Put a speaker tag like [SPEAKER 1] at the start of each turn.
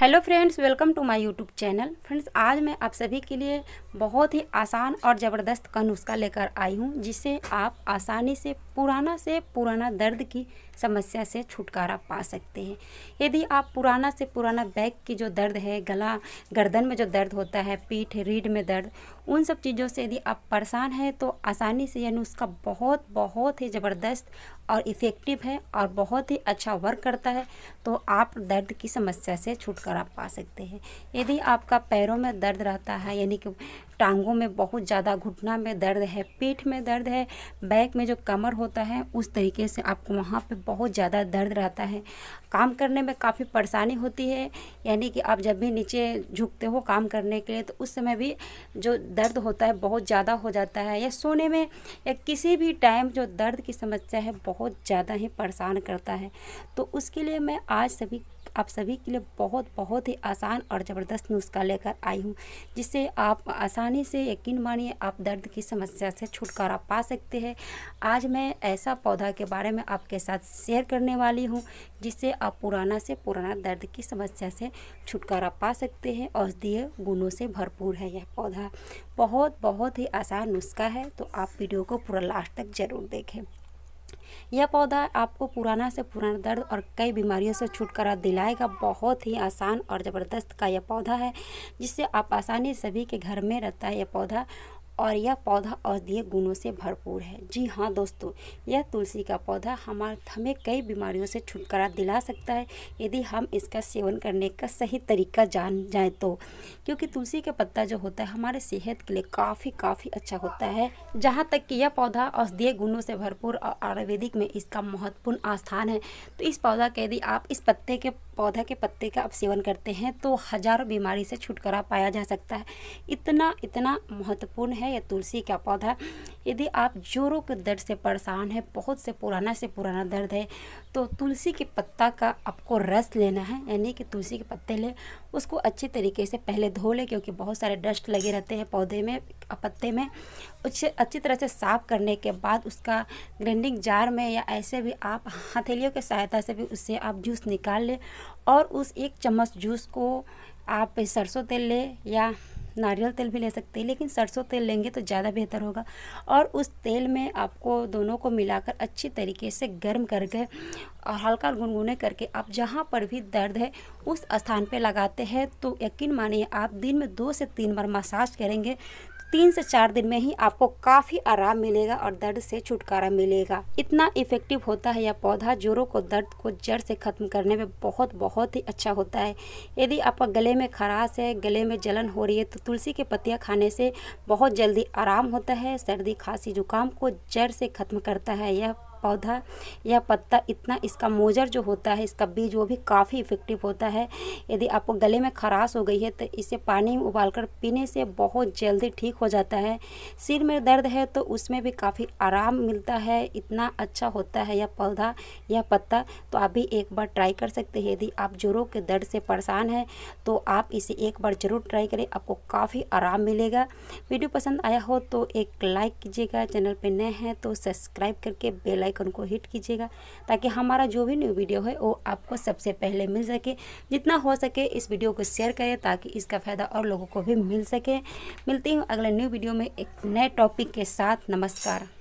[SPEAKER 1] hello friends welcome to my YouTube channel friends आज मैं आप सभी के लिए बहुत ही आसान और ज़बरदस्त का नुस्खा लेकर आई हूँ जिससे आप आसानी से पुराना से पुराना दर्द की समस्या से छुटकारा पा सकते हैं यदि आप पुराना से पुराना बैक की जो दर्द है गला गर्दन में जो दर्द होता है पीठ रीढ़ में दर्द उन सब चीज़ों से यदि आप परेशान हैं तो आसानी से यह नुस्खा बहुत बहुत ही ज़बरदस्त और इफ़ेक्टिव है और बहुत ही अच्छा वर्क करता है तो आप दर्द की समस्या से छुटकारा पा सकते हैं यदि आपका पैरों में दर्द रहता है यानी कि टांगों में बहुत ज़्यादा घुटना में दर्द है पीठ में दर्द है बैक में जो कमर होता है उस तरीके से आपको वहाँ पे बहुत ज़्यादा दर्द रहता है काम करने में काफ़ी परेशानी होती है यानी कि आप जब भी नीचे झुकते हो काम करने के लिए तो उस समय भी जो दर्द होता है बहुत ज़्यादा हो जाता है या सोने में या किसी भी टाइम जो दर्द की समस्या है बहुत ज़्यादा ही परेशान करता है तो उसके लिए मैं आज सभी आप सभी के लिए बहुत बहुत ही आसान और ज़बरदस्त नुस्खा लेकर आई हूँ जिससे आप आसानी से यकीन मानिए आप दर्द की समस्या से छुटकारा पा सकते हैं आज मैं ऐसा पौधा के बारे में आपके साथ शेयर करने वाली हूँ जिससे आप पुराना से पुराना दर्द की समस्या से छुटकारा पा सकते हैं औषधीय गुणों से भरपूर है यह पौधा बहुत बहुत ही आसान नुस्खा है तो आप वीडियो को पूरा लास्ट तक ज़रूर देखें यह पौधा आपको पुराना से पुराना दर्द और कई बीमारियों से छुटकारा दिलाएगा बहुत ही आसान और ज़बरदस्त का यह पौधा है जिससे आप आसानी सभी के घर में रहता है यह पौधा और यह पौधा औषधीय गुणों से भरपूर है जी हाँ दोस्तों यह तुलसी का पौधा हमारे हमें कई बीमारियों से छुटकारा दिला सकता है यदि हम इसका सेवन करने का सही तरीका जान जाए तो क्योंकि तुलसी का पत्ता जो होता है हमारे सेहत के लिए काफ़ी काफ़ी अच्छा होता है जहाँ तक कि यह पौधा औषधीय गुणों से भरपूर और आयुर्वेदिक में इसका महत्वपूर्ण स्थान है तो इस पौधा के यदि आप इस पत्ते के पौधा के पत्ते का आप सेवन करते हैं तो हजारों बीमारी से छुटकारा पाया जा सकता है इतना इतना महत्वपूर्ण है है या तुलसी का पौधा यदि आप जोरों के दर्द से परेशान है बहुत से पुराना से पुराना दर्द है तो तुलसी के पत्ता का आपको रस लेना है यानी कि तुलसी के पत्ते लें उसको अच्छे तरीके से पहले धो लें क्योंकि बहुत सारे डस्ट लगे रहते हैं पौधे में पत्ते में उसे अच्छी तरह से साफ़ करने के बाद उसका ग्राइंडिंग जार में या ऐसे भी आप हथेलियों की सहायता से भी उससे आप जूस निकाल लें और उस एक चम्मच जूस को आप सरसों तेल ले या नारियल तेल भी ले सकते हैं लेकिन सरसों तेल लेंगे तो ज़्यादा बेहतर होगा और उस तेल में आपको दोनों को मिलाकर अच्छी तरीके से गर्म करके और हल्का गुनगुने करके आप जहाँ पर भी दर्द है उस स्थान पे लगाते हैं तो यकीन मानिए आप दिन में दो से तीन बार मसाज करेंगे तीन से चार दिन में ही आपको काफ़ी आराम मिलेगा और दर्द से छुटकारा मिलेगा इतना इफेक्टिव होता है यह पौधा जोरों को दर्द को जड़ से ख़त्म करने में बहुत बहुत ही अच्छा होता है यदि आपका गले में खराश है गले में जलन हो रही है तो तुलसी के पत्तियाँ खाने से बहुत जल्दी आराम होता है सर्दी खांसी जुकाम को जड़ से ख़त्म करता है यह पौधा या पत्ता इतना इसका मोजर जो होता है इसका बीज वो भी काफ़ी इफ़ेक्टिव होता है यदि आपको गले में खराश हो गई है तो इसे पानी में उबाल कर पीने से बहुत जल्दी ठीक हो जाता है सिर में दर्द है तो उसमें भी काफ़ी आराम मिलता है इतना अच्छा होता है यह पौधा यह पत्ता तो आप भी एक बार ट्राई कर सकते हैं यदि आप जोरों के दर्द से परेशान हैं तो आप इसे एक बार ज़रूर ट्राई करें आपको काफ़ी आराम मिलेगा वीडियो पसंद आया हो तो एक लाइक कीजिएगा चैनल पर नए हैं तो सब्सक्राइब करके बेल आइकन को हिट कीजिएगा ताकि हमारा जो भी न्यू वीडियो है वो आपको सबसे पहले मिल सके जितना हो सके इस वीडियो को शेयर करें ताकि इसका फ़ायदा और लोगों को भी मिल सके मिलती हूँ अगले न्यू वीडियो में एक नए टॉपिक के साथ नमस्कार